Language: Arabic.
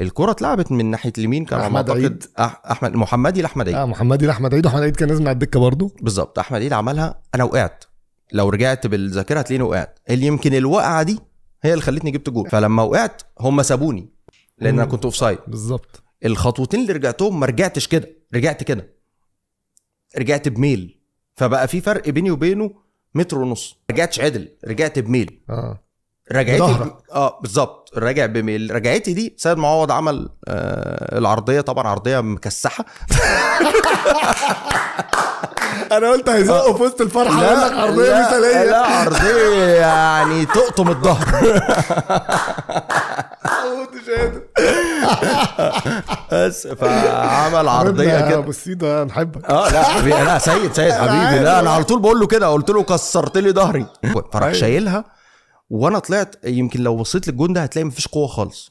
الكرة اتلعبت من ناحية اليمين كان أحمد عيد أحمد محمدي لأحمد عيد اه محمدي لأحمد عيد وأحمد عيد كان لازم على الدكة برضه بالظبط أحمد عيد عملها أنا وقعت لو رجعت بالذاكرة هتلاقيني وقعت اللي يمكن الوقعة دي هي اللي خلتني جبت جول فلما وقعت هم سابوني لأن أنا كنت أوف سايد بالظبط الخطوتين اللي رجعتهم ما رجعتش كده رجعت كده رجعت بميل فبقى في فرق بيني وبينه متر ونص رجعتش عدل رجعت بميل آه. رجعتي اه بالظبط راجع بميل رجعتي دي سيد معوض عمل آه العرضيه طبعا عرضيه مكسحه انا قلت هيزقوا في وسط الفرحه لا لك عرضيه لا مثاليه لا عرضيه يعني تقطم الظهر بس فعمل عرضيه كده ابو ده نحبك اه لا لا سيد سيد حبيبي لا انا على طول بقول له كده قلت له كسرت لي ظهري فراح أيوه. شايلها وانا طلعت يمكن لو بصيت للجون ده هتلاقي مفيش قوه خالص